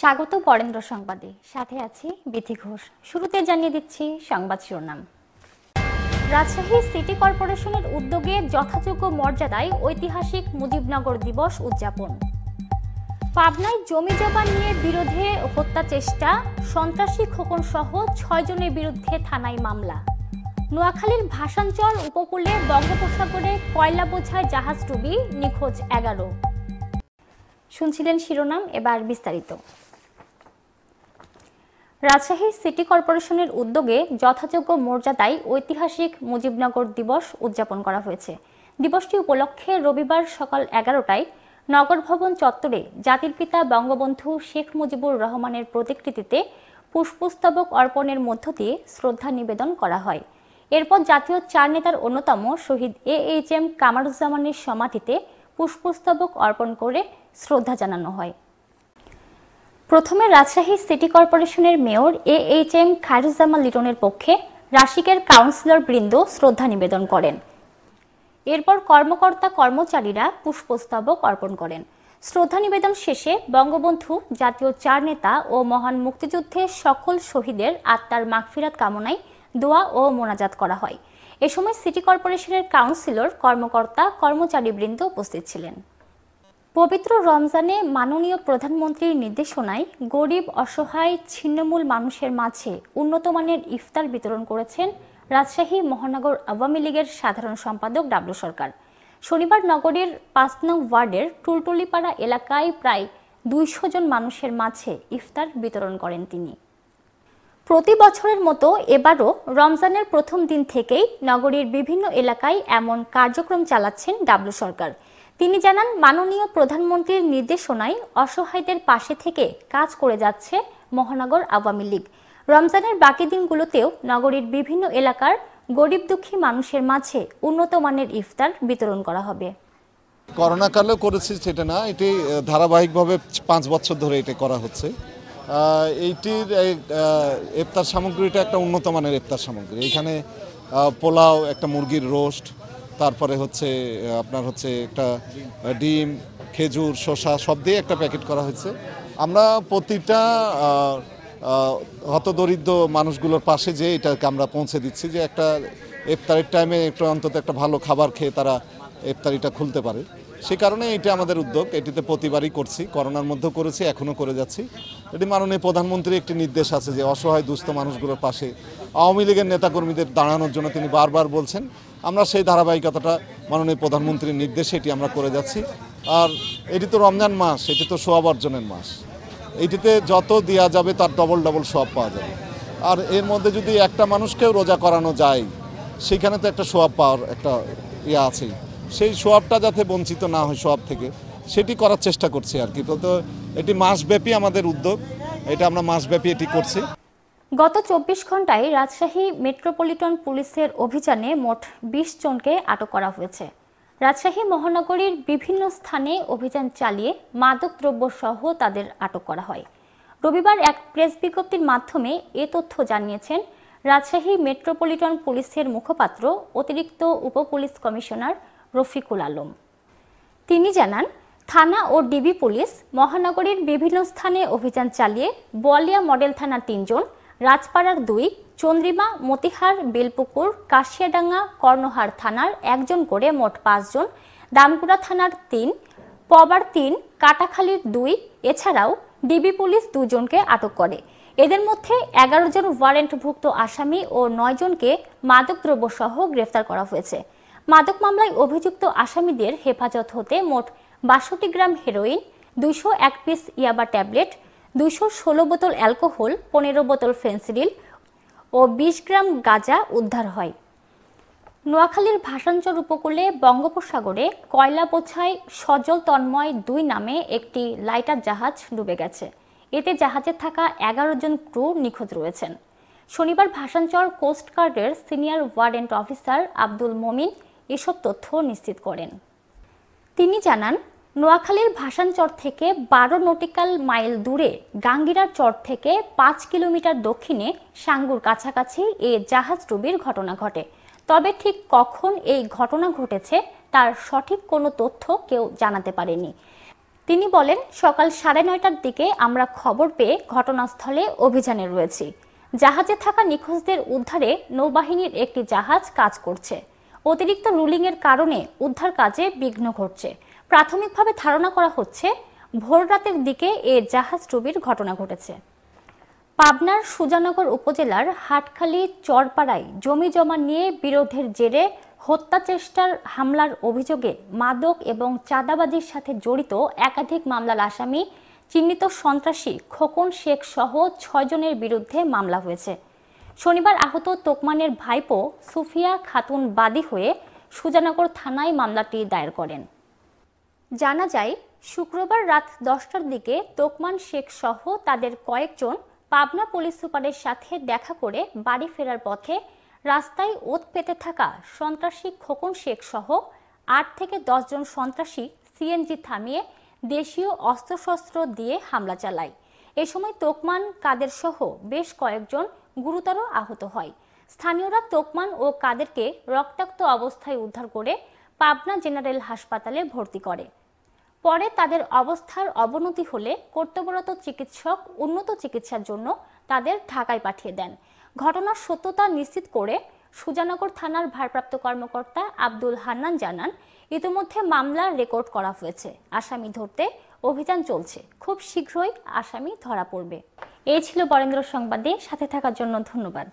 স্বাগত বরেন্দ্র সংবাদে সাথে আছি বিথি ঘোষ শুরুতে জানিয়ে দিচ্ছি সংবাদ শিরোনাম রাজশাহী সিটি কর্পোরেশনের উদ্যোগে যথাযোগ্য মর্যাদায় ঐতিহাসিক মুজিবনগর দিবস উদযাপন পাবনায় জমি জমা নিয়ে বিরোধে হত্যা চেষ্টা সন্ত্রাসী খোকন সহ ছয়জনের বিরুদ্ধে থানায় মামলা নোয়াখালীর ভাষাঞ্চল উপকূলে বঙ্গোপসাগরে কয়লা বোঝায় জাহাজ ডুবি নিখোঁজ এগারো শুনছিলেন শিরোনাম এবার বিস্তারিত রাজশাহী সিটি কর্পোরেশনের উদ্যোগে যথাযোগ্য মর্যাদায় ঐতিহাসিক মুজিবনগর দিবস উদযাপন করা হয়েছে দিবসটি উপলক্ষে রবিবার সকাল এগারোটায় নগর ভবন চত্বরে জাতির পিতা বঙ্গবন্ধু শেখ মুজিবুর রহমানের প্রতিকৃতিতে পুষ্পস্তবক অর্পণের মধ্য দিয়ে শ্রদ্ধা নিবেদন করা হয় এরপর জাতীয় চার নেতার অন্যতম শহীদ এ এইচ এম কামারুজ্জামানের সমাধিতে পুষ্পস্তবক অর্পণ করে শ্রদ্ধা জানানো হয় প্রথমে রাজশাহী সিটি কর্পোরেশনের mayor A H M Khairuzzaman লিটনের পক্ষে রাশিকের কাউন্সিলর বৃন্দ শ্রদ্ধা নিবেদন করেন এরপর কর্মকর্তা কর্মচারীরা পুষ্পস্তবক অর্পণ করেন শ্রদ্ধা নিবেদন শেষে বঙ্গবন্ধু জাতীয় চার নেতা ও মহান মুক্তিযুদ্ধে সকল শহীদের আত্মার মাগফিরাত কামনায় দোয়া ও মোনাজাত করা হয় এ সময় সিটি কর্পোরেশনের কাউন্সিলর কর্মকর্তা কর্মচারীবৃন্দ উপস্থিত ছিলেন পবিত্র রমজানে মাননীয় প্রধানমন্ত্রীর নির্দেশনায় গরিব অসহায় ছিন্নমূল মানুষের মাঝে উন্নতমানের ইফতার বিতরণ করেছেন রাজশাহী মহানগর আওয়ামী লীগের সাধারণ সম্পাদক ডাবলু সরকার শনিবার নগরীর পাঁচ নং ওয়ার্ডের টুলটুলিপাড়া এলাকায় প্রায় দুইশো জন মানুষের মাঝে ইফতার বিতরণ করেন তিনি প্রতি বছরের মতো এবারও রমজানের প্রথম দিন থেকেই নগরীর বিভিন্ন এলাকায় এমন কার্যক্রম চালাচ্ছেন ডাবলু সরকার তিনি জানান মাননীয় প্রধানমন্ত্রীর নির্দেশনায় অসহায়দের পাশে থেকে কাজ করে যাচ্ছে মহানগর আওয়ামী লীগ রমজানের বাকি দিনগুলোতেও নগরীর বিভিন্ন এলাকার গরিব দুঃখী মানুষের মাঝে উন্নত মানের ইফতার বিতরণ করা হবে করোনা কালে করেছি সেটা না এটি ধারাবাহিকভাবে পাঁচ বছর ধরে এটি করা হচ্ছে এইটির ইফতার সামগ্রীটা একটা উন্নত মানের ইফতার সামগ্রী এখানে পোলাও একটা মুরগির রোস্ট তারপরে হচ্ছে আপনার হচ্ছে একটা ডিম খেজুর শসা সব দিয়ে একটা প্যাকেট করা হয়েছে আমরা প্রতিটা হতদরিদ্র মানুষগুলোর পাশে যে এটাকে আমরা পৌঁছে দিচ্ছি যে একটা ইফতারের টাইমে একটু অন্তত একটা ভালো খাবার খেয়ে তারা ইফতারিটা খুলতে পারে সে কারণে এটা আমাদের উদ্যোগ এটিতে প্রতিবারই করছি করোনার মধ্যেও করেছি এখনও করে যাচ্ছি এটি মাননীয় প্রধানমন্ত্রীর একটি নির্দেশ আছে যে অসহায় দুস্থ মানুষগুলোর পাশে আওয়ামী লীগের নেতাকর্মীদের দাঁড়ানোর জন্য তিনি বারবার বলছেন আমরা সেই ধারাবাহিকতাটা মাননীয় প্রধানমন্ত্রীর নির্দেশে এটি আমরা করে যাচ্ছি আর এটি তো রমজান মাস এটি তো অর্জনের মাস এটিতে যত দেওয়া যাবে তার ডবল ডবল সোয়াব পাওয়া যাবে আর এর মধ্যে যদি একটা মানুষকেও রোজা করানো যায় সেখানে তো একটা সোয়াব পাওয়ার একটা ইয়ে আছেই সেই সোয়াবটা যাতে বঞ্চিত না হয় সোয়াব থেকে সেটি করার চেষ্টা করছি আর কি তো এটি মাসব্যাপী আমাদের উদ্যোগ এটা আমরা মাসব্যাপী এটি করছি গত চব্বিশ ঘন্টায় রাজশাহী মেট্রোপলিটন পুলিশের অভিযানে মোট বিশ জনকে আটক করা হয়েছে রাজশাহী মহানগরীর বিভিন্ন স্থানে অভিযান চালিয়ে দ্রব্য সহ তাদের আটক করা হয় রবিবার এক প্রেস বিজ্ঞপ্তির মাধ্যমে এ তথ্য জানিয়েছেন রাজশাহী মেট্রোপলিটন পুলিশের মুখপাত্র অতিরিক্ত উপপুলিশ কমিশনার রফিকুল আলম তিনি জানান থানা ও ডিবি পুলিশ মহানগরীর বিভিন্ন স্থানে অভিযান চালিয়ে বলিয়া মডেল থানার তিনজন রাজপাড়ার দুই চন্দ্রিমা মতিহার বেলপুকুর কাশিয়াডাঙ্গা কর্ণহার থানার একজন করে মোট পাঁচজন দামগুড়া থানার তিন পবার তিন কাটাখালীর দুই এছাড়াও ডিবি পুলিশ দুজনকে আটক করে এদের মধ্যে এগারো জন ওয়ারেন্টভুক্ত আসামি ও নয় জনকে মাদকদ্রব্য সহ গ্রেফতার করা হয়েছে মাদক মামলায় অভিযুক্ত আসামিদের হেফাজত হতে মোট বাষট্টি গ্রাম হেরোইন দুইশো এক পিস ইয়াবা ট্যাবলেট দুশো ষোলো বোতল অ্যালকোহল পনেরো বোতল ফেন্সিডিল ও বিশ গ্রাম গাঁজা উদ্ধার হয় নোয়াখালীর ভাষাঞ্চল উপকূলে বঙ্গোপসাগরে কয়লা বোঝাই সজল তন্ময় দুই নামে একটি লাইটার জাহাজ ডুবে গেছে এতে জাহাজে থাকা এগারো জন ক্রু নিখোঁজ রয়েছেন শনিবার ভাষাঞ্চল কোস্টগার্ডের senior warrant officer Abdul Momin এসব তথ্য নিশ্চিত করেন তিনি জানান নোয়াখালীর ভাসানচর থেকে বারো নটিক্যাল মাইল দূরে গাঙ্গিরার চর থেকে পাঁচ কিলোমিটার দক্ষিণে সাঙ্গুর কাছাকাছি এ জাহাজ ডুবির ঘটনা ঘটে তবে ঠিক কখন এই ঘটনা ঘটেছে তার সঠিক কোনো তথ্য কেউ জানাতে পারেনি তিনি বলেন সকাল সাড়ে নয়টার দিকে আমরা খবর পেয়ে ঘটনাস্থলে অভিযানে রয়েছি জাহাজে থাকা নিখোঁজদের উদ্ধারে নৌবাহিনীর একটি জাহাজ কাজ করছে অতিরিক্ত রুলিংয়ের কারণে উদ্ধার কাজে বিঘ্ন ঘটছে প্রাথমিকভাবে ধারণা করা হচ্ছে ভোর রাতের দিকে এ জাহাজ ডুবির ঘটনা ঘটেছে পাবনার সুজানগর উপজেলার হাটখালি চরপাড়ায় জমি জমা নিয়ে বিরোধের জেরে হত্যা চেষ্টার হামলার অভিযোগে মাদক এবং চাঁদাবাজির সাথে জড়িত একাধিক মামলার আসামি চিহ্নিত সন্ত্রাসী খোকন শেখ সহ ছয়জনের বিরুদ্ধে মামলা হয়েছে শনিবার আহত তোকমানের ভাইপো সুফিয়া খাতুন বাদী হয়ে সুজানগর থানায় মামলাটি দায়ের করেন জানা যায় শুক্রবার রাত দশটার দিকে তোকমান শেখ সহ তাদের কয়েকজন পাবনা পুলিশ সুপারের সাথে দেখা করে বাড়ি ফেরার পথে রাস্তায় ওত পেতে থাকা সন্ত্রাসী খোকন শেখ সহ আট থেকে দশজন সন্ত্রাসী সিএনজি থামিয়ে দেশীয় অস্ত্রশস্ত্র দিয়ে হামলা চালায় এ সময় তোকমান কাদের সহ বেশ কয়েকজন গুরুতর আহত হয় স্থানীয়রা তোকমান ও কাদেরকে রক্তাক্ত অবস্থায় উদ্ধার করে পাবনা জেনারেল হাসপাতালে ভর্তি করে পরে তাদের অবস্থার অবনতি হলে কর্তব্যরত চিকিৎসক উন্নত চিকিৎসার জন্য তাদের ঢাকায় পাঠিয়ে দেন ঘটনার সত্যতা নিশ্চিত করে সুজানগর থানার ভারপ্রাপ্ত কর্মকর্তা আব্দুল হান্নান জানান ইতিমধ্যে মামলা রেকর্ড করা হয়েছে আসামি ধরতে অভিযান চলছে খুব শীঘ্রই আসামি ধরা পড়বে এই ছিল বরেন্দ্র সংবাদে সাথে থাকার জন্য ধন্যবাদ